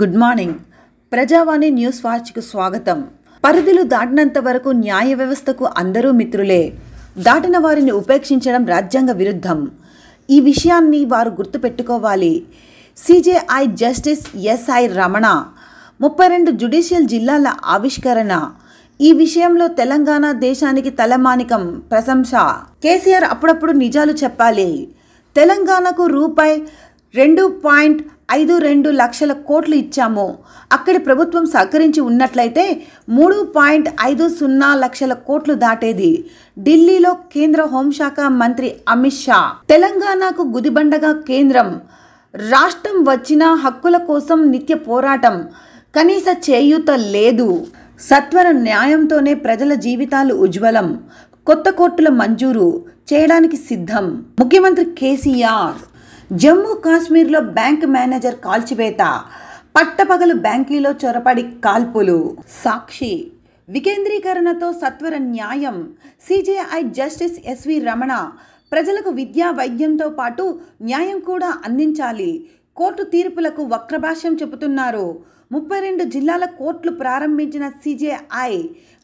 good morning Prajavani news వాచ్కు స్వాగతం పరిధులు దాటినంత వరకు న్యాయ వ్యవస్థకు అందరూ మిత్రులే దాటిన వారిని ఉపేక్షించడం రాజ్యాంగ విరుద్ధం ఈ విషయాన్ని వారు గుర్తుపెట్టుకోవాలి సిజేఐ జస్టిస్ ఎస్ఐ రమణ ముప్పై రెండు జుడిషియల్ జిల్లాల ఆవిష్కరణ ఈ విషయంలో తెలంగాణ దేశానికి తలమానికం ప్రశంస కేసీఆర్ అప్పుడప్పుడు నిజాలు చెప్పాలి తెలంగాణకు రూపాయి రెండు పాయింట్ ఐదు రెండు లక్షల కోట్లు ఇచ్చామో అక్కడి ప్రభుత్వం సహకరించి ఉన్నట్లయితే మూడు పాయింట్ ఐదు సున్నా లక్షల కోట్లు దాటేది ఢిల్లీలో కేంద్ర హోంశాఖ మంత్రి అమిత్ షా తెలంగాణకు గుదిబండగా కేంద్రం రాష్ట్రం వచ్చిన హక్కుల కోసం నిత్య పోరాటం కనీస చేయూత లేదు సత్వర న్యాయంతోనే ప్రజల జీవితాలు ఉజ్వలం కొత్త కోర్టుల మంజూరు చేయడానికి సిద్ధం ముఖ్యమంత్రి కేసీఆర్ జమ్మూ కాశ్మీర్లో బ్యాంక్ మేనేజర్ కాల్చివేత పట్టపగలు బ్యాంకీలో చొరపడి కాల్పులు సాక్షి వికేంద్రీకరణతో సత్వర న్యాయం సిజేఐ జస్టిస్ ఎస్వి రమణ ప్రజలకు విద్యా వైద్యంతో పాటు న్యాయం కూడా అందించాలి కోర్టు తీర్పులకు వక్రభాష్యం చెబుతున్నారు ముప్పై రెండు జిల్లాల కోర్టులు ప్రారంభించిన సిజేఐ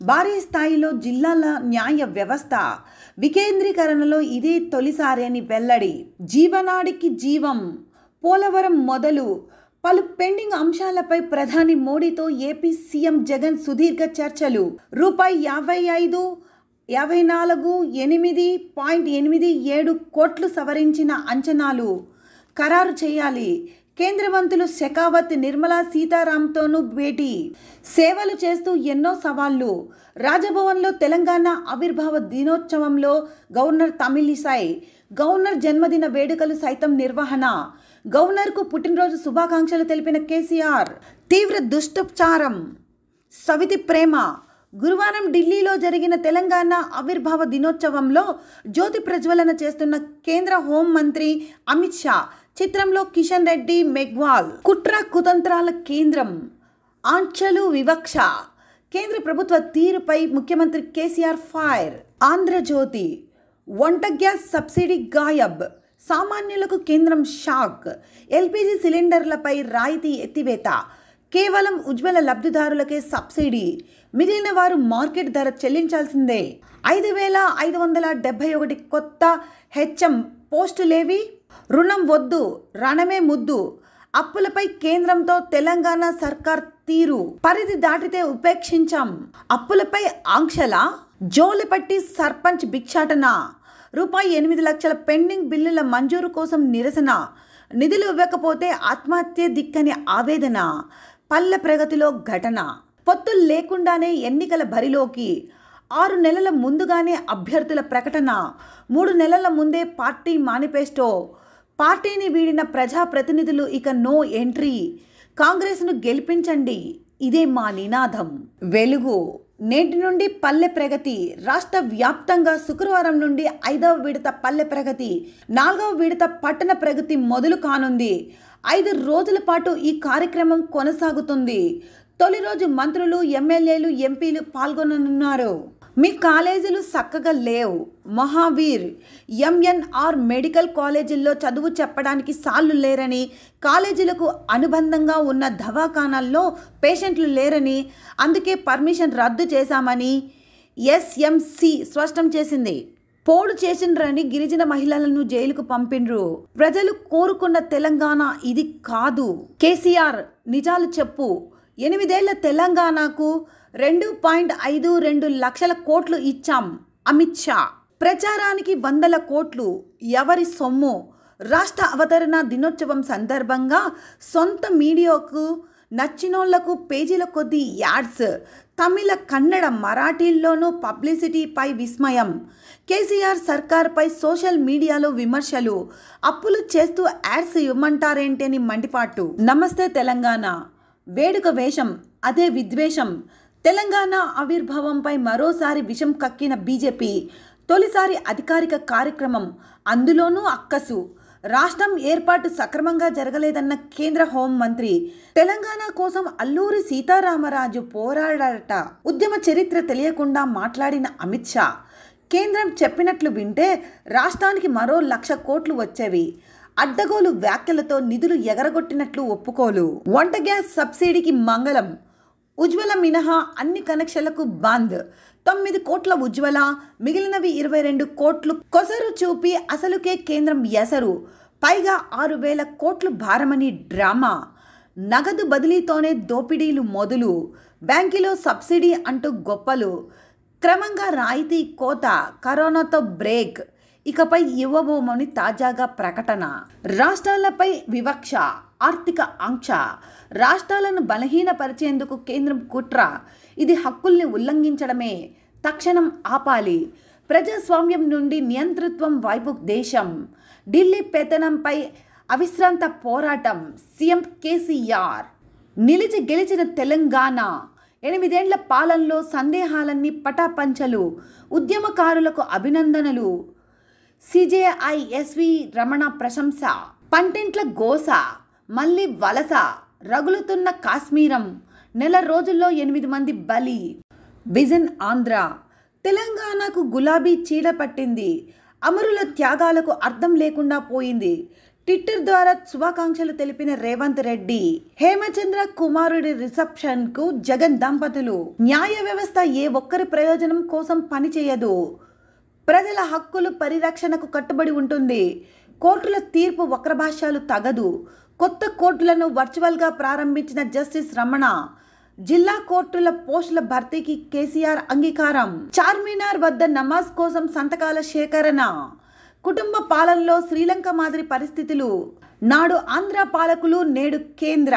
భారీ స్థాయిలో జిల్లాల న్యాయ వ్యవస్థ వికేంద్రీకరణలో ఇదే తొలిసారి అని వెల్లడి జీవనాడికి జీవం పోలవరం మొదలు పలు పెండింగ్ అంశాలపై ప్రధాని మోడీతో ఏపీ సీఎం జగన్ సుదీర్ఘ చర్చలు రూపాయి యాభై ఐదు యాభై నాలుగు ఎనిమిది పాయింట్ ఎనిమిది ఏడు కోట్లు సవరించిన అంచనాలు ఖరారు చేయాలి కేంద్ర మంత్రులు శెకావత్ నిర్మలా సీతారాంతోనూ భేటీ సేవలు చేస్తూ ఎన్నో సవాళ్లు రాజభవన్లో తెలంగాణ ఆవిర్భావ దినోత్సవంలో గవర్నర్ తమిళిసాయి గవర్నర్ జన్మదిన వేడుకలు సైతం నిర్వహణ గవర్నర్కు పుట్టినరోజు శుభాకాంక్షలు తెలిపిన కేసీఆర్ తీవ్ర దుష్టోపచారం సవితి ప్రేమ గురువారం ఢిల్లీలో జరిగిన తెలంగాణ ఆవిర్భావ దినోత్సవంలో జ్యోతి ప్రజ్వలన చేస్తున్న కేంద్ర హోంమంత్రి అమిత్ షా చిత్రంలో కిషన్ రెడ్డి మెగ్వాల్ కుట్ర కుతంత్రాల కేంద్రం ఆంక్షలు వివక్ష కేంద్ర ప్రభుత్వ తీరుపై ముఖ్యమంత్రి కేసీఆర్ ఫైర్ ఆంధ్రజ్యోతి వంట గ్యాస్ సబ్సిడీ గాయబ్ సామాన్యులకు కేంద్రం షాక్ ఎల్పిజి సిలిండర్లపై రాయితీ ఎత్తివేత కేవలం ఉజ్వల లబ్ధిదారులకే సబ్సిడీ మిగిలిన వారు మార్కెట్ ధర చెల్లించాల్సిందే ఐదు వేల ఐదు వందల డెబ్భై ఒకటి కొత్త హెచ్ఎం పోస్టులేవి రుణం వద్దు రణమే ముద్దు అప్పులపై కేంద్రంతో తెలంగాణ సర్కార్ తీరు పరిధి దాటితే ఉపేక్షించాం అప్పులపై ఆంక్షల జోలిపట్టి సర్పంచ్ భిక్షాటన రూపాయి ఎనిమిది లక్షల పెండింగ్ బిల్లుల మంజూరు కోసం నిరసన నిధులు ఇవ్వకపోతే ఆత్మహత్య దిక్కని ఆవేదన పల్లె ప్రగతిలో ఘటన పొత్తులు లేకుండానే ఎన్నికల బరిలోకి ఆరు నెలల ముందుగానే అభ్యర్థుల ప్రకటన మూడు నెలల ముందే పార్టీ మానిఫెస్టో పార్టీని వీడిన ప్రజాప్రతినిధులు ఇక నో ఎంట్రీ కాంగ్రెస్ను గెలిపించండి ఇదే మా నినాదం వెలుగు నేటి నుండి పల్లె ప్రగతి రాష్ట్ర వ్యాప్తంగా శుక్రవారం నుండి ఐదవ విడత పల్లె ప్రగతి నాలుగవ విడత పట్టణ ప్రగతి మొదలు కానుంది ఐదు రోజుల పాటు ఈ కార్యక్రమం కొనసాగుతుంది తొలి రోజు మంత్రులు ఎమ్మెల్యేలు ఎంపీలు పాల్గొననున్నారు మీ కాలేజీలు చక్కగా లేవు మహావీర్ ఎంఎన్ఆర్ మెడికల్ కాలేజీల్లో చదువు చెప్పడానికి సాళ్ళు లేరని కాలేజీలకు అనుబంధంగా ఉన్న దవాఖానాల్లో పేషెంట్లు లేరని అందుకే పర్మిషన్ రద్దు చేశామని ఎస్ఎంసి స్పష్టం చేసింది పోడు చేసిండ్రని గిరిజన మహిళలను జైలుకు పంపిండ్రు ప్రజలు కోరుకున్న తెలంగాణ ఇది కాదు కేసీఆర్ నిజాలు చెప్పు ఎనిమిదేళ్ల తెలంగాణకు రెండు పాయింట్ ఐదు రెండు లక్షల కోట్లు ఇచ్చాం అమిత్ షా ప్రచారానికి వందల కోట్లు ఎవరి సొమ్ము రాష్ట్ర అవతరణ దినోత్సవం సందర్భంగా సొంత మీడియాకు నచ్చినోళ్లకు పేజీల కొద్దీ యాడ్స్ తమిళ కన్నడ మరాఠీల్లోనూ పబ్లిసిటీపై విస్మయం కేసీఆర్ సర్కార్పై సోషల్ మీడియాలో విమర్శలు అప్పులు చేస్తూ యాడ్స్ ఇవ్వమంటారేంటి అని మండిపాటు నమస్తే తెలంగాణ వేడుక వేషం అదే విద్వేషం తెలంగాణ ఆవిర్భావంపై మరోసారి విషం కక్కిన బీజేపీ తొలిసారి అధికారిక కార్యక్రమం అందులోనూ అక్కసు రాష్ట్రం ఏర్పాటు సక్రమంగా జరగలేదన్న కేంద్ర హోంమంత్రి తెలంగాణ కోసం అల్లూరి సీతారామరాజు పోరాడట ఉద్యమ చరిత్ర తెలియకుండా మాట్లాడిన అమిత్ షా కేంద్రం చెప్పినట్లు వింటే రాష్ట్రానికి మరో లక్ష కోట్లు వచ్చేవి అడ్డగోలు వ్యాఖ్యలతో నిధులు ఎగరగొట్టినట్లు ఒప్పుకోలు వంట గ్యాస్ సబ్సిడీకి మంగళం ఉజ్వల మినహా అన్ని కనెక్షన్లకు బంద్ తొమ్మిది కోట్ల ఉజ్వల మిగిలినవి ఇరవై రెండు కోట్లు కొసరు చూపి అసలుకే కేంద్రం ఎసరు పైగా ఆరు వేల కోట్లు భారమని డ్రామా నగదు బదిలీతోనే దోపిడీలు మొదలు బ్యాంకులో సబ్సిడీ అంటూ గొప్పలు క్రమంగా రాయితీ కోత కరోనాతో బ్రేక్ ఇకపై ఇవ్వబోమని తాజాగా ప్రకటన రాష్ట్రాలపై వివక్ష ఆర్థిక ఆంక్ష రాష్ట్రాలను బలహీనపరిచేందుకు కేంద్రం కుట్ర ఇది హక్కుల్ని ఉల్లంఘించడమే తక్షణం ఆపాలి ప్రజాస్వామ్యం నుండి నియంతృత్వం వైపు దేశం ఢిల్లీ పెత్తనంపై అవిశ్రాంత పోరాటం సీఎం కేసీఆర్ నిలిచి గెలిచిన తెలంగాణ ఎనిమిదేండ్ల పాలనలో సందేహాలన్నీ పటాపంచలు ఉద్యమకారులకు అభినందనలు సిజేఐఎస్వి రమణ ప్రశంస పంటింట్ల గోస మళ్ళీ వలస రగులుతున్న కాశ్మీరం నెల రోజుల్లో ఎనిమిది మంది బలి విజన్ ఆంధ్ర తెలంగాణకు గులాబీ చీడ పట్టింది అమరుల త్యాగాలకు అర్థం లేకుండా పోయింది ట్విట్టర్ ద్వారా శుభాకాంక్షలు తెలిపిన రేవంత్ రెడ్డి హేమచంద్ర కుమారుడి రిసెప్షన్ కు జగన్ దంపతులు న్యాయ వ్యవస్థ ఏ ఒక్కరి ప్రయోజనం కోసం పనిచేయదు ప్రజల హక్కులు పరిరక్షణకు కట్టుబడి ఉంటుంది కోర్టుల తీర్పు వక్రభాష్యాలు తగదు కొత్త కోర్టులను వర్చువల్గా ప్రారంభించిన జస్టిస్ రమణ జిల్లా కోర్టుల పోస్టుల భర్తీకి కేసీఆర్ అంగీకారం చార్మినార్ వద్ద నమాజ్ కోసం సంతకాల సేకరణ కుటుంబ పాలనలో శ్రీలంక మాదిరి పరిస్థితులు నాడు ఆంధ్ర పాలకులు నేడు కేంద్ర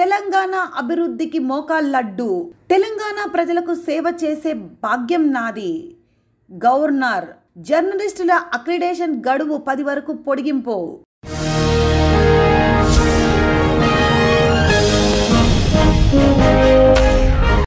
తెలంగాణ అభివృద్ధికి మోకాల్ లడ్డు తెలంగాణ ప్రజలకు సేవ చేసే భాగ్యం నాది గవర్నర్ జర్నలిస్టుల అక్రిడేషన్ గడువు పది వరకు పొడిగింపు